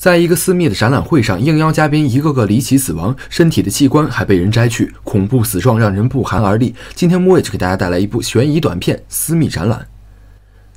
在一个私密的展览会上，应邀嘉宾一个个离奇死亡，身体的器官还被人摘去，恐怖死状让人不寒而栗。今天木野就给大家带来一部悬疑短片《私密展览》。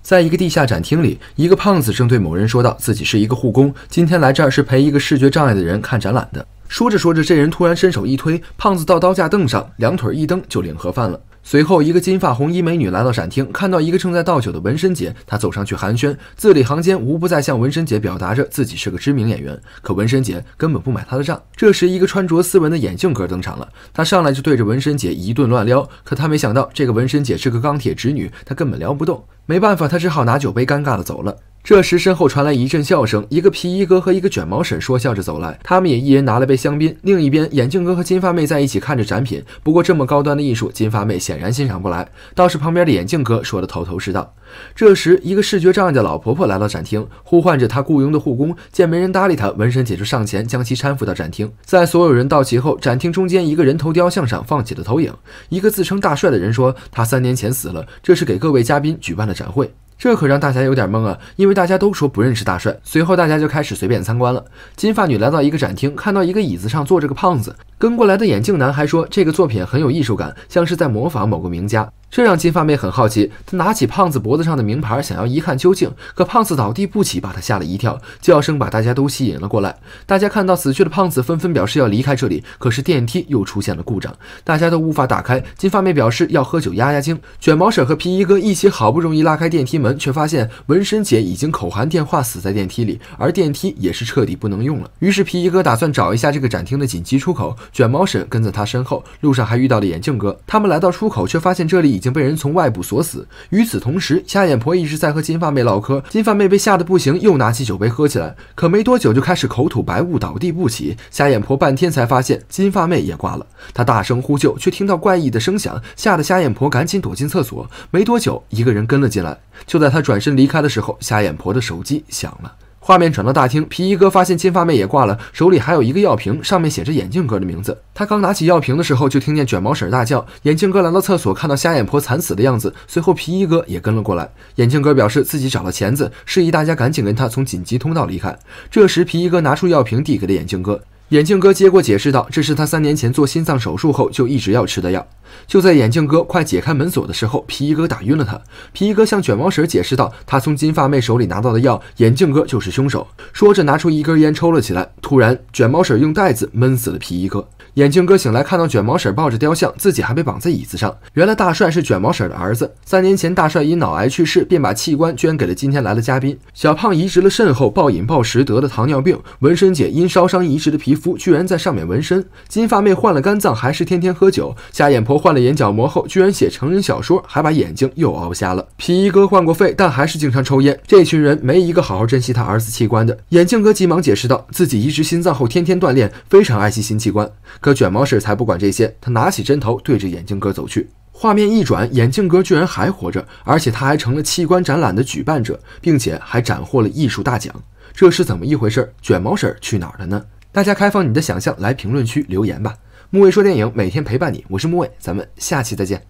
在一个地下展厅里，一个胖子正对某人说道：“自己是一个护工，今天来这儿是陪一个视觉障碍的人看展览的。”说着说着，这人突然伸手一推，胖子到刀架凳上，两腿一蹬就领盒饭了。随后，一个金发红衣美女来到展厅，看到一个正在倒酒的纹身姐，她走上去寒暄，字里行间无不在向纹身姐表达着自己是个知名演员。可纹身姐根本不买她的账。这时，一个穿着斯文的眼镜哥登场了，他上来就对着纹身姐一顿乱撩。可他没想到，这个纹身姐是个钢铁直女，他根本撩不动。没办法，他只好拿酒杯尴尬的走了。这时，身后传来一阵笑声。一个皮衣哥和一个卷毛婶说笑着走来，他们也一人拿了杯香槟。另一边，眼镜哥和金发妹在一起看着展品。不过，这么高端的艺术，金发妹显然欣赏不来，倒是旁边的眼镜哥说得头头是道。这时，一个视觉障碍的老婆婆来到展厅，呼唤着她雇佣的护工。见没人搭理她，纹身姐就上前将其搀扶到展厅。在所有人到齐后，展厅中间一个人头雕像上放起了投影。一个自称大帅的人说：“他三年前死了，这是给各位嘉宾举办的展会。”这可让大家有点懵啊，因为大家都说不认识大帅。随后大家就开始随便参观了。金发女来到一个展厅，看到一个椅子上坐着个胖子。跟过来的眼镜男还说这个作品很有艺术感，像是在模仿某个名家，这让金发妹很好奇。她拿起胖子脖子上的名牌，想要一看究竟，可胖子倒地不起，把她吓了一跳，叫声把大家都吸引了过来。大家看到死去的胖子，纷纷表示要离开这里，可是电梯又出现了故障，大家都无法打开。金发妹表示要喝酒压压惊。卷毛婶和皮衣哥一起好不容易拉开电梯门，却发现纹身姐已经口含电话死在电梯里，而电梯也是彻底不能用了。于是皮衣哥打算找一下这个展厅的紧急出口。卷毛婶跟在他身后，路上还遇到了眼镜哥。他们来到出口，却发现这里已经被人从外部锁死。与此同时，瞎眼婆一直在和金发妹唠嗑，金发妹被吓得不行，又拿起酒杯喝起来。可没多久就开始口吐白雾，倒地不起。瞎眼婆半天才发现金发妹也挂了，她大声呼救，却听到怪异的声响，吓得瞎眼婆赶紧躲进厕所。没多久，一个人跟了进来。就在他转身离开的时候，瞎眼婆的手机响了。画面转到大厅，皮衣哥发现金发妹也挂了，手里还有一个药瓶，上面写着眼镜哥的名字。他刚拿起药瓶的时候，就听见卷毛婶大叫。眼镜哥来到厕所，看到瞎眼婆惨死的样子，随后皮衣哥也跟了过来。眼镜哥表示自己找了钳子，示意大家赶紧跟他从紧急通道离开。这时，皮衣哥拿出药瓶递给了眼镜哥，眼镜哥接过，解释道：“这是他三年前做心脏手术后就一直要吃的药。”就在眼镜哥快解开门锁的时候，皮衣哥打晕了他。皮衣哥向卷毛婶解释道：“他从金发妹手里拿到的药，眼镜哥就是凶手。”说着拿出一根烟抽了起来。突然，卷毛婶用袋子闷死了皮衣哥。眼镜哥醒来，看到卷毛婶抱着雕像，自己还被绑在椅子上。原来大帅是卷毛婶的儿子。三年前，大帅因脑癌去世，便把器官捐给了今天来的嘉宾小胖。移植了肾后，暴饮暴食得了糖尿病。纹身姐因烧伤移植的皮肤，居然在上面纹身。金发妹换了肝脏，还是天天喝酒。瞎眼婆。换了眼角膜后，居然写成人小说，还把眼睛又熬瞎了。皮衣哥换过肺，但还是经常抽烟。这群人没一个好好珍惜他儿子器官的。眼镜哥急忙解释道：“自己移植心脏后，天天锻炼，非常爱惜新器官。”可卷毛婶才不管这些，他拿起针头对着眼镜哥走去。画面一转，眼镜哥居然还活着，而且他还成了器官展览的举办者，并且还斩获了艺术大奖。这是怎么一回事？卷毛婶去哪儿了呢？大家开放你的想象，来评论区留言吧。木卫说：“电影每天陪伴你，我是木卫，咱们下期再见。”